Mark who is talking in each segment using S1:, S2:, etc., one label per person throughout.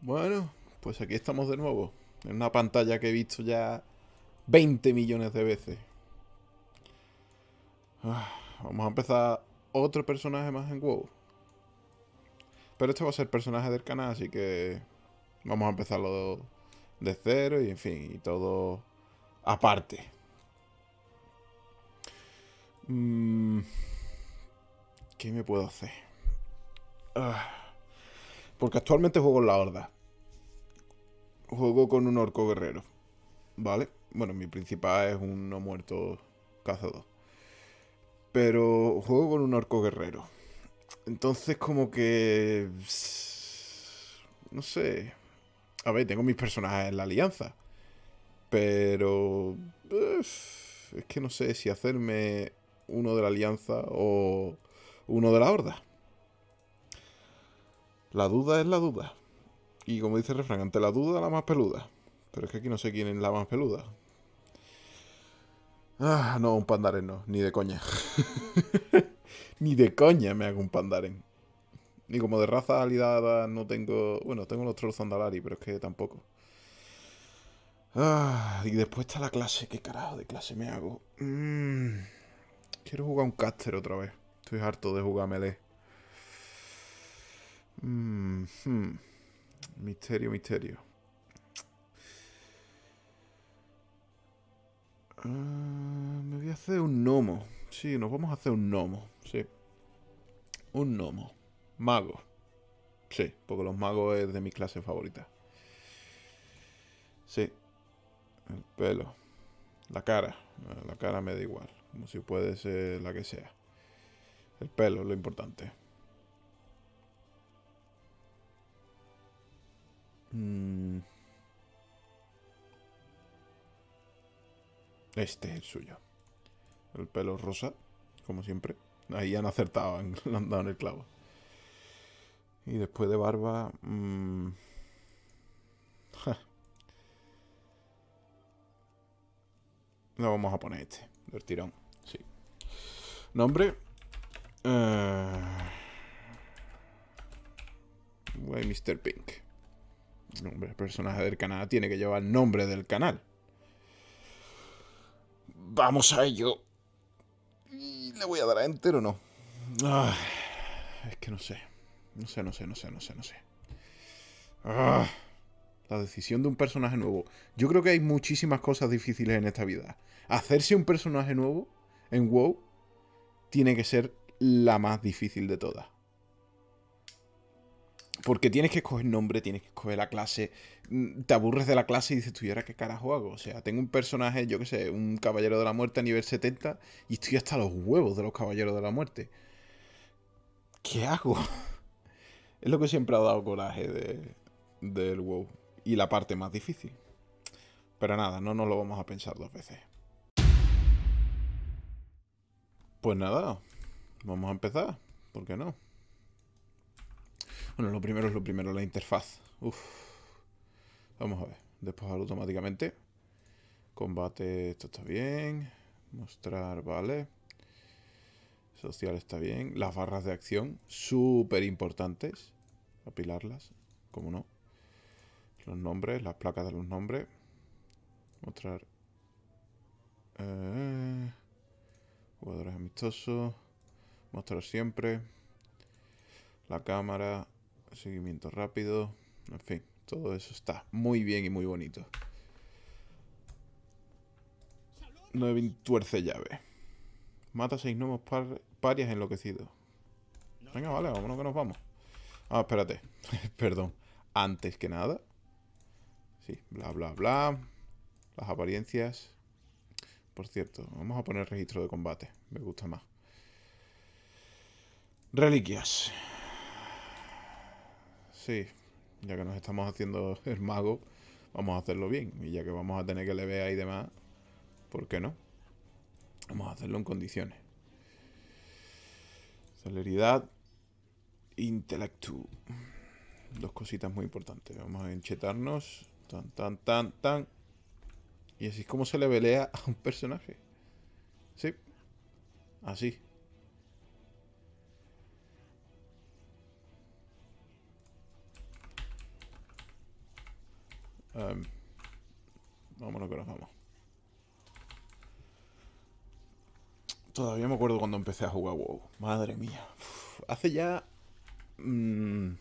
S1: Bueno, pues aquí estamos de nuevo. En una pantalla que he visto ya 20 millones de veces. Ah, vamos a empezar otro personaje más en WoW. Pero este va a ser personaje del canal, así que... Vamos a empezarlo de cero y en fin, y todo aparte. Mm, ¿Qué me puedo hacer? Ah. Porque actualmente juego en la horda. Juego con un orco guerrero. ¿Vale? Bueno, mi principal es un no muerto cazador. Pero juego con un orco guerrero. Entonces como que... No sé. A ver, tengo mis personajes en la alianza. Pero... Es que no sé si hacerme uno de la alianza o uno de la horda. La duda es la duda. Y como dice el refrán, ante la duda la más peluda. Pero es que aquí no sé quién es la más peluda. Ah, no, un pandaren no, ni de coña. ni de coña me hago un pandaren. ni como de raza alidada no tengo... Bueno, tengo los trolls andalari, pero es que tampoco. Ah, y después está la clase. ¿Qué carajo de clase me hago? Mm, quiero jugar un caster otra vez. Estoy harto de jugar melee. Mm-hmm. Misterio, misterio. Ah, me voy a hacer un gnomo. Sí, nos vamos a hacer un gnomo. Sí. Un gnomo. Mago. Sí, porque los magos es de mi clase favorita. Sí. El pelo. La cara. La cara me da igual. Como si puede ser la que sea. El pelo es lo importante. Mm. Este es el suyo. El pelo rosa, como siempre. Ahí ya han acertado, Lo han dado en el clavo. Y después de barba... Mmm... vamos a poner este, del tirón. Sí. Nombre. Eh. Mr. Pink nombre del personaje del canal tiene que llevar nombre del canal. Vamos a ello. Y le voy a dar a enter o no. es que no sé. No sé, no sé, no sé, no sé, no sé. Ah, la decisión de un personaje nuevo. Yo creo que hay muchísimas cosas difíciles en esta vida. Hacerse un personaje nuevo en WoW tiene que ser la más difícil de todas porque tienes que escoger nombre, tienes que escoger la clase, mm, te aburres de la clase y dices, tú, ¿y ahora qué carajo hago? O sea, tengo un personaje, yo qué sé, un caballero de la muerte a nivel 70 y estoy hasta los huevos de los caballeros de la muerte. ¿Qué hago? Es lo que siempre ha dado coraje de, del WoW y la parte más difícil. Pero nada, no nos lo vamos a pensar dos veces. Pues nada, vamos a empezar, ¿por qué no? Bueno, lo primero es lo primero, la interfaz. Vamos a ver. Despojar automáticamente. Combate, esto está bien. Mostrar, vale. Social está bien. Las barras de acción, súper importantes. Apilarlas, como no. Los nombres, las placas de los nombres. Mostrar. Eh, jugadores amistosos. Mostrar siempre. La cámara, seguimiento rápido, en fin, todo eso está muy bien y muy bonito. 9 tuerce llave. Mata seis nuevos parias enloquecidos. Venga, vale, vámonos que nos vamos. Ah, espérate. Perdón. Antes que nada. Sí, bla, bla, bla. Las apariencias. Por cierto, vamos a poner registro de combate. Me gusta más. Reliquias. Sí, ya que nos estamos haciendo el mago, vamos a hacerlo bien. Y ya que vamos a tener que le vea y demás, ¿por qué no? Vamos a hacerlo en condiciones. Celeridad, intelectu. Dos cositas muy importantes. Vamos a enchetarnos. Tan, tan, tan, tan. Y así es como se le velea a un personaje. Sí. Así. Um, vámonos que nos vamos. Todavía me acuerdo cuando empecé a jugar WoW. Madre mía. hace ya... Mm,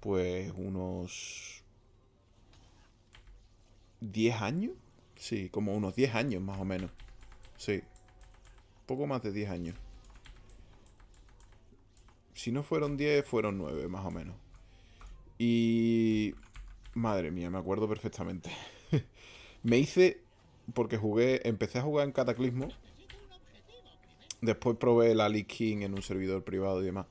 S1: pues unos... 10 años. Sí, como unos 10 años más o menos. Sí. Poco más de 10 años. Si no fueron 10, fueron 9 más o menos. Y Madre mía, me acuerdo perfectamente. me hice. Porque jugué. Empecé a jugar en Cataclismo. Después probé la League King en un servidor privado y demás.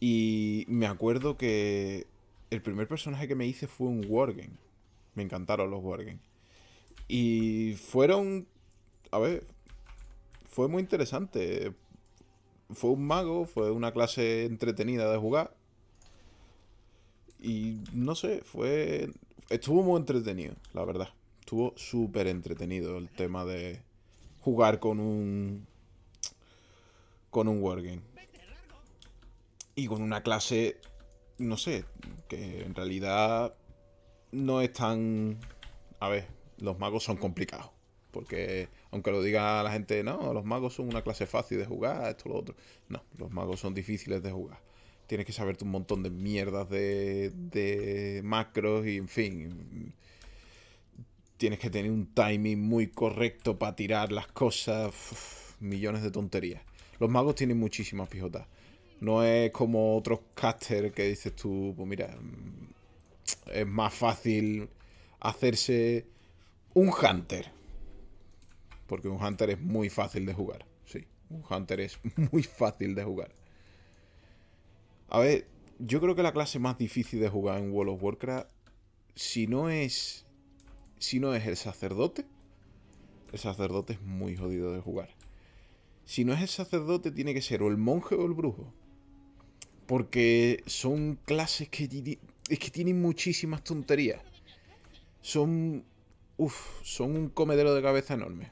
S1: Y me acuerdo que. El primer personaje que me hice fue un Wargame. Me encantaron los Wargames. Y fueron. A ver. Fue muy interesante. Fue un mago, fue una clase entretenida de jugar. Y no sé, fue. Estuvo muy entretenido, la verdad. Estuvo súper entretenido el tema de jugar con un. con un wargame. Y con una clase. No sé, que en realidad no es tan. A ver, los magos son complicados. Porque aunque lo diga la gente, no, los magos son una clase fácil de jugar, esto, lo otro. No, los magos son difíciles de jugar tienes que saberte un montón de mierdas de, macros y en fin. Tienes que tener un timing muy correcto para tirar las cosas. millones de tonterías. Los magos tienen muchísimas pijotas. No es como otros caster que dices tú, pues mira, mm, es más fácil hacerse un hunter. Porque un hunter es muy fácil de jugar. Sí, un hunter es muy fácil de jugar. A ver, yo creo que la clase más difícil de jugar en World of Warcraft, si no es, si no es el sacerdote, el sacerdote es muy jodido de jugar. Si no es el sacerdote, tiene que ser o el monje o el brujo. Porque son clases que, es que tienen muchísimas tonterías. Son. Uf, son un comedero de cabeza enorme.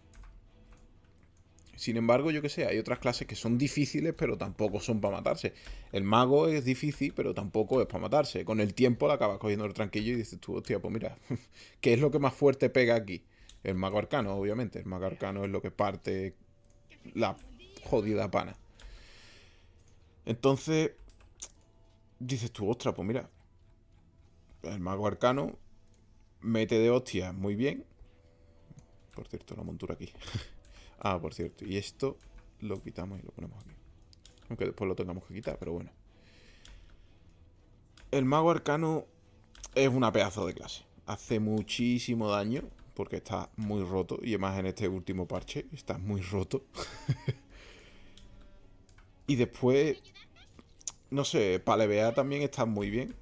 S1: Sin embargo, yo que sé, hay otras clases que son difíciles, pero tampoco son para matarse. El mago es difícil, pero tampoco es para matarse. Con el tiempo la acabas cogiendo el tranquillo y dices tú, hostia, pues mira, ¿qué es lo que más fuerte pega aquí? El mago arcano, obviamente. El mago arcano es lo que parte la jodida pana. Entonces, dices tú, ostras, pues mira, el mago arcano mete de hostia muy bien. Por cierto, la montura aquí. Ah, por cierto, y esto lo quitamos y lo ponemos aquí. Aunque después lo tengamos que quitar, pero bueno. El mago arcano es una pedazo de clase. Hace muchísimo daño porque está muy roto. Y además en este último parche está muy roto. y después, no sé, para levear también está muy bien.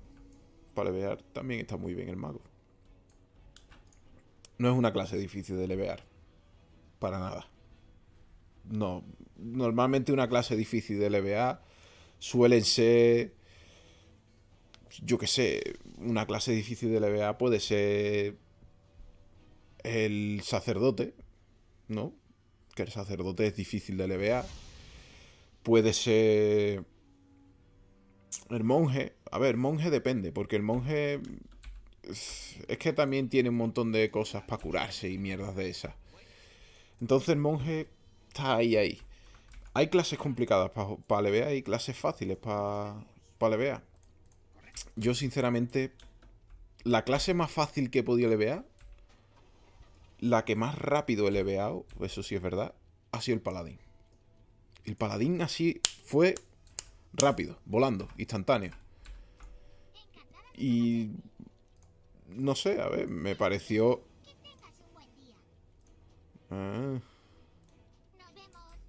S1: levear también está muy bien el mago. No es una clase difícil de levear. Para nada no. Normalmente una clase difícil de LBA suelen ser, yo qué sé, una clase difícil de LBA puede ser el sacerdote, ¿no? Que el sacerdote es difícil de LBA. Puede ser el monje. A ver, el monje depende, porque el monje es que también tiene un montón de cosas para curarse y mierdas de esas. Entonces el monje está ahí, ahí. Hay clases complicadas para pa LBA y clases fáciles para pa LBA. Yo, sinceramente, la clase más fácil que he podido LBA, la que más rápido he LBA, eso sí es verdad, ha sido el paladín. El paladín así fue rápido, volando, instantáneo. Y... No sé, a ver, me pareció...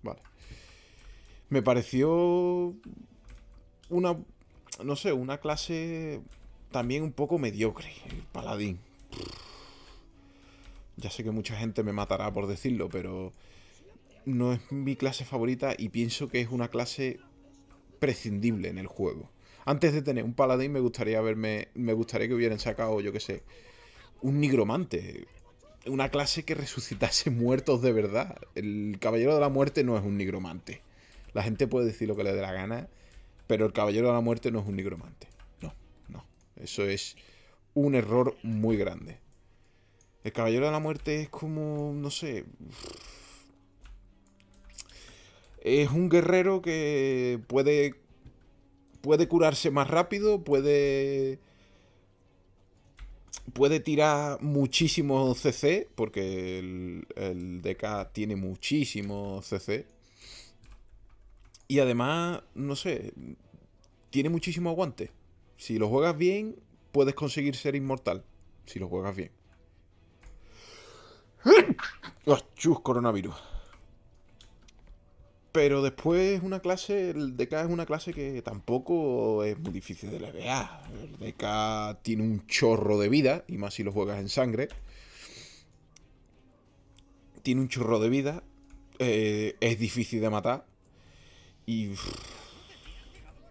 S1: Vale. Me pareció una, no sé, una clase también un poco mediocre, el paladín. Ya sé que mucha gente me matará por decirlo, pero no es mi clase favorita y pienso que es una clase prescindible en el juego. Antes de tener un paladín me gustaría verme, me gustaría que hubieran sacado, yo qué sé, un nigromante, una clase que resucitase muertos de verdad. El Caballero de la Muerte no es un nigromante. La gente puede decir lo que le dé la gana, pero el Caballero de la Muerte no es un nigromante. No, no. Eso es un error muy grande. El Caballero de la Muerte es como, no sé... Es un guerrero que puede, puede curarse más rápido, puede puede tirar muchísimo CC, porque el, el DK tiene muchísimo CC. Y además, no sé, tiene muchísimo aguante. Si lo juegas bien, puedes conseguir ser inmortal. Si lo juegas bien. ¡Ah! ¡Chus, coronavirus! Pero después es una clase, el DK es una clase que tampoco es muy difícil de levear. El DK tiene un chorro de vida, y más si lo juegas en sangre. Tiene un chorro de vida, eh, es difícil de matar. Y...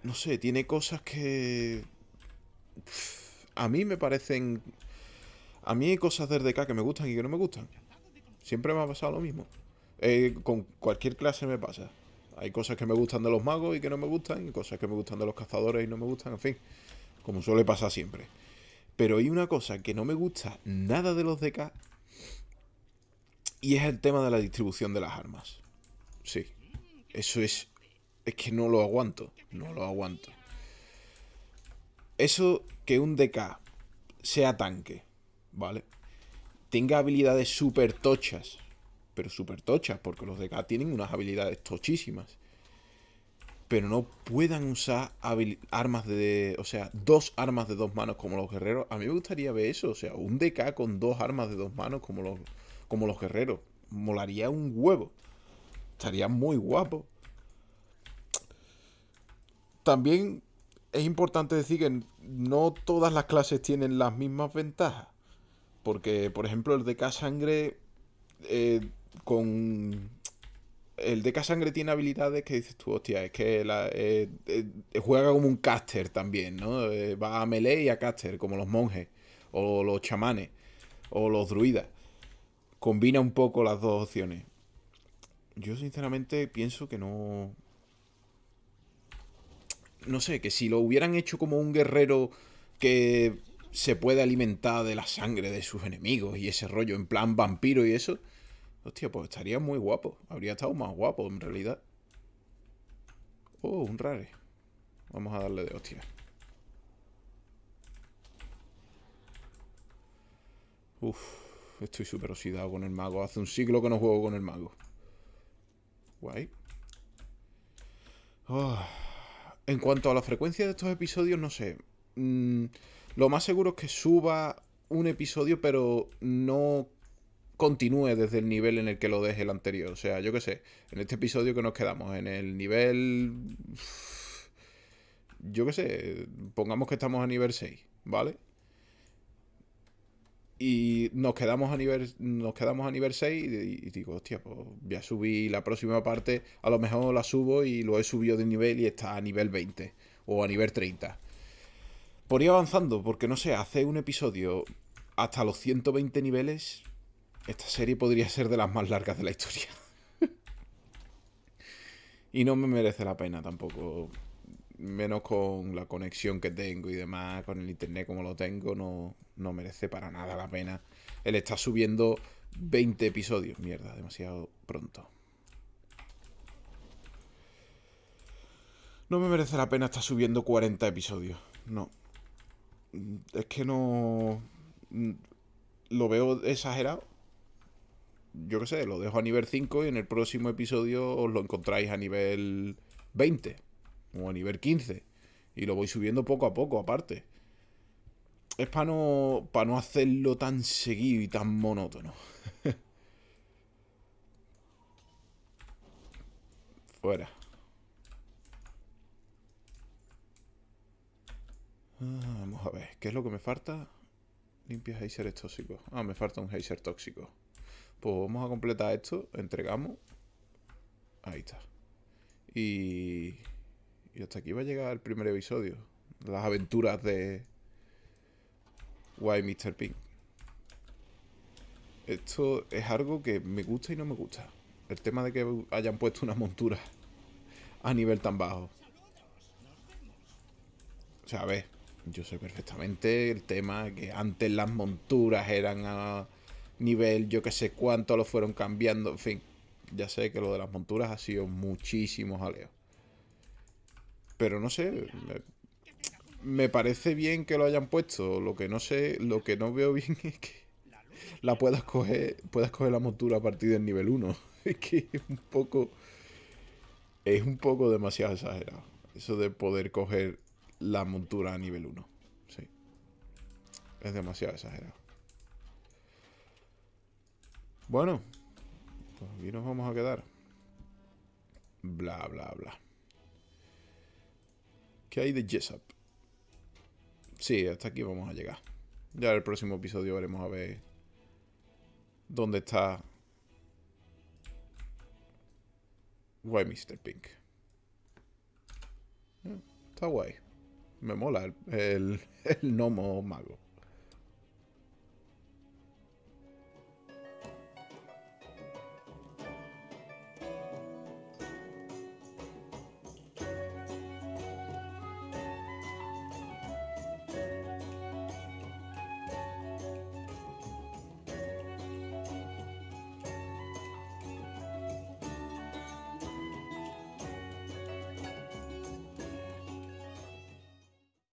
S1: no sé, tiene cosas que... a mí me parecen... A mí hay cosas del DK que me gustan y que no me gustan. Siempre me ha pasado lo mismo. Eh, con cualquier clase me pasa. Hay cosas que me gustan de los magos y que no me gustan, y cosas que me gustan de los cazadores y no me gustan, en fin, como suele pasar siempre. Pero hay una cosa que no me gusta nada de los DK y es el tema de la distribución de las armas. Sí, eso es... Es que no lo aguanto, no lo aguanto. Eso que un DK sea tanque, ¿vale? Tenga habilidades súper tochas, pero súper tochas, porque los DK tienen unas habilidades tochísimas. Pero no puedan usar armas de. O sea, dos armas de dos manos como los guerreros. A mí me gustaría ver eso. O sea, un DK con dos armas de dos manos como los, como los guerreros. Molaría un huevo. Estaría muy guapo. También es importante decir que no todas las clases tienen las mismas ventajas. Porque, por ejemplo, el DK sangre eh, con el Deca Sangre tiene habilidades que dices tú, hostia, es que eh, eh, eh, juega como un caster también, ¿no? va a melee y a caster, como los monjes, o los chamanes, o los druidas. Combina un poco las dos opciones. Yo sinceramente pienso que no... No sé, que si lo hubieran hecho como un guerrero que se puede alimentar de la sangre de sus enemigos y ese rollo en plan vampiro y eso Hostia, pues estaría muy guapo. Habría estado más guapo, en realidad. Oh, un rare. Vamos a darle de hostia. Uf, estoy súper oxidado con el mago. Hace un siglo que no juego con el mago. Guay. Ah, en cuanto a la frecuencia de estos episodios, no sé. Mm, lo más seguro es que suba un episodio, pero no continúe desde el nivel en el que lo dejé el anterior. O sea, yo qué sé, en este episodio que nos quedamos, en el nivel... Yo qué sé, pongamos que estamos a nivel 6, ¿vale? Y nos quedamos a nivel, nos quedamos a nivel 6 y, digo, hostia, pues voy a la próxima parte, a lo mejor la subo y lo he subido de nivel y está a nivel 20 o a nivel 30. Por ir avanzando, porque no sé, hace un episodio hasta los 120 niveles esta serie podría ser de las más largas de la historia. y no me merece la pena tampoco. Menos con la conexión que tengo y demás, con el internet como lo tengo, no, no merece para nada la pena. Él está subiendo 20 episodios. Mierda, demasiado pronto. No me merece la pena estar subiendo 40 episodios. No. Es que no... Lo veo exagerado yo qué sé, lo dejo a nivel 5 y en el próximo episodio os lo encontráis a nivel 20 o a nivel 15. Y lo voy subiendo poco a poco, aparte. Es para no, para no hacerlo tan seguido y tan monótono. Fuera. Ah, vamos a ver, ¿qué es lo que me falta? Limpia geyseres tóxico Ah, me falta un geyser tóxico. Pues vamos a completar esto, entregamos. Ahí está. Y, y hasta aquí va a llegar el primer episodio. Las aventuras de Why Mr. Pink. Esto es algo que me gusta y no me gusta. El tema de que hayan puesto unas monturas. a nivel tan bajo. O sea, a ver, yo sé perfectamente el tema que antes las monturas eran a nivel, yo que sé cuánto lo fueron cambiando, en fin. Ya sé que lo de las monturas ha sido muchísimo jaleo. Pero no sé, me, parece bien que lo hayan puesto. Lo que no sé, lo que no veo bien es que la puedas coger, puedas coger la montura a partir del nivel 1. Es que es un poco es un poco demasiado exagerado. Eso de poder coger la montura a nivel 1. Sí. Es demasiado exagerado. Bueno, pues aquí nos vamos a quedar. Bla, bla, bla. ¿Qué hay de Jessup? Sí, hasta aquí vamos a llegar. Ya en el próximo episodio veremos a ver dónde está... Why Mr. Pink. Eh, está guay. Me mola el, el gnomo mago.